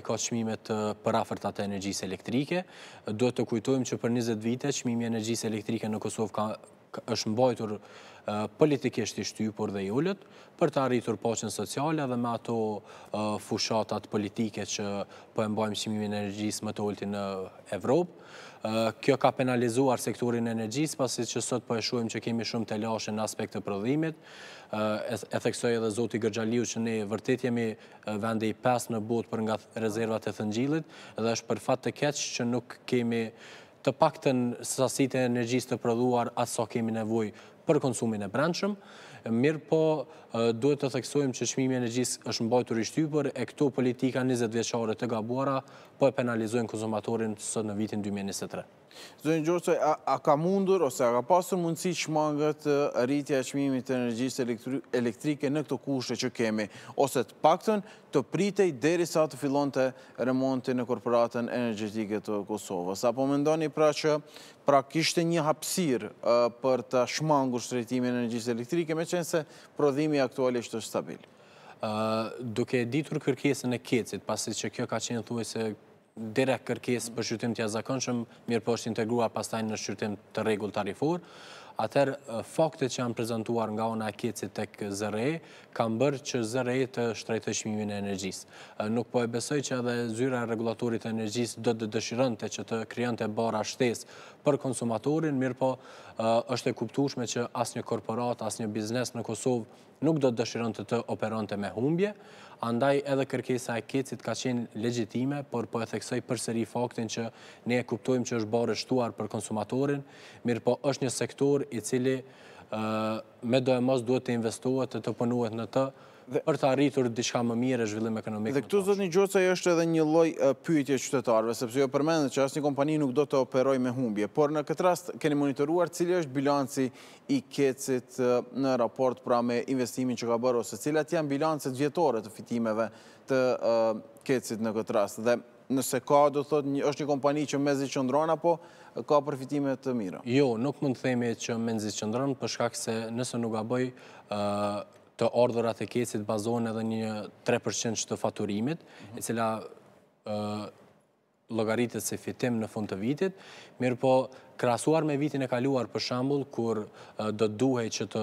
e ka qmimet për afert atë energjisë elektrike. Do të kujtojmë që për 20 vite qmimi energjisë elektrike në Kosovë ka është mbajtur politikisht i shtypur dhe i ullët, për të arritur poqen sociale dhe me ato fushatat politike që për po mbajmë qimimin energjisë më të ullëti në Evropë. Kjo ka penalizuar sektorin energjisë, pasi që sot po e eshujmë që kemi shumë të lashe në aspekt të prodhimit, e theksoj edhe Zoti Gërgjaliu që ne vërtit jemi vende i pes në bot për nga rezervat e thëngjilit, edhe është për fat të keqë që nuk kemi të pakten sasit e energjisë të prodhuar atë kemi nevoj për konsumin e brendshëm, mirë po duhet të theksojmë që shmimi energjis është mbajtur i shtypër, e këto politika 20 veçare të gabuara, po e penalizojnë konsumatorin sot në vitin 2023. Zonjë Gjorsoj, a ka mundur, ose a ka pasur mundësi që rritja e shmimi të energjisë elektrike në këto kushe që kemi, ose të pakton të pritej deri sa të filon të remonti në korporatën energjitike të Kosovës. A po mendoni pra që pra kishtë një hapsir për të shmangu mbushtrejtimin e energjisë elektrike, me qenë se prodhimi aktualisht është stabil. Duke ditur kërkesën e kecit, pasi që kjo ka qenë thuaj se direkt kërkesë për qytim të jazakonshëm, mirë po është integrua pastajnë në qytim të regull tarifurë, Atër, faktet që janë prezentuar nga ona kjecit të këzërej, kam bërë që zërej të shtrejtë shmimin e energjis. Nuk po e besoj që edhe zyra e regulatorit e energjis do të dëshirën të që të kryon të bara shtes për konsumatorin, mirë po është e kuptushme që as një korporat, as një biznes në Kosovë nuk do të dëshirën të të operon të me humbje, andaj edhe kërkesa e kecit ka qenë legjitime, por po e theksoj përseri faktin që ne e kuptojmë që është barështuar për konsumatorin, mirë po është një sektor i cili me do e mos duhet të investohet të të pënuhet në të për të arritur diçka më mirë e zhvillim ekonomik. Dhe këtu zot një që është edhe një lloj pyjtje qytetarëve, sepse jo përmendet që asnjë kompani nuk do të operojë me humbje, por në këtë rast keni monitoruar cili është bilanci i kecit në raport pra me investimin që ka bërë ose cilat janë bilancet vjetore të fitimeve të kecit në këtë rast dhe nëse ka, do të thot, është një kompani që mezi qëndron, apo ka përfitime të mira? Jo, nuk mund të themi që mezi qëndron, përshkak se nëse nuk aboj të ardhurat e kesit bazohen edhe një 3% që të faturimit, e cila logaritet se fitim në fund të vitit, mirë po krasuar me vitin e kaluar për shambull, kur do të duhej që të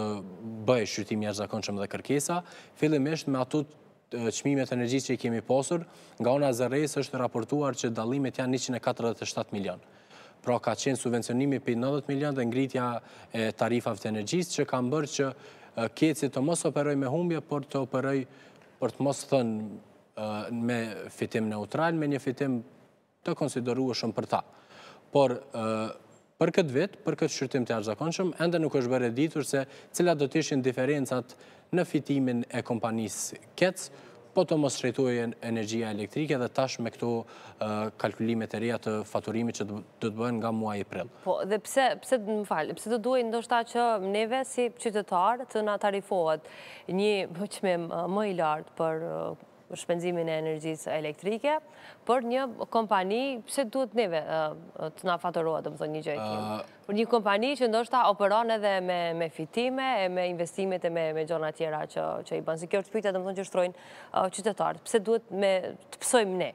bëjë shqytim jashtë zakonqëm dhe kërkesa, fillim eshtë me atut qmimet energjisë që i kemi posur, nga ona zërrejës është raportuar që dalimet janë 147 milion. Pra ka qenë subvencionimi për 90 milion dhe ngritja tarifav të energjisë që kam bërë që keci të mos operoj me humbje, por të operoj për të mos thënë me fitim neutral, me një fitim të konsideru është për ta. Por për këtë vit, për këtë shqyrtim të arzakonshëm, enda nuk është bërë editur se cila do të ishin diferencat në fitimin e kompanisë KETS, po të mos shrejtuje energjia elektrike dhe tash me këto kalkulimet e reja të faturimit që të të bëhen nga muaj i prill. Po, dhe pse të më falë, pse të duaj ndoshta që neve si qytetarë të nga tarifohet një bëqme po më i lartë për shpenzimin e energjisë elektrike, për një kompani, pëse duhet neve të na fatorua, të më thonë një gjojtë për një kompani që ndoshta operon edhe me fitime, me investimet e me gjona tjera që i banë, si kjo është pyta të më thonë që shtrojnë qytetarët, pëse duhet me të pësojmë ne,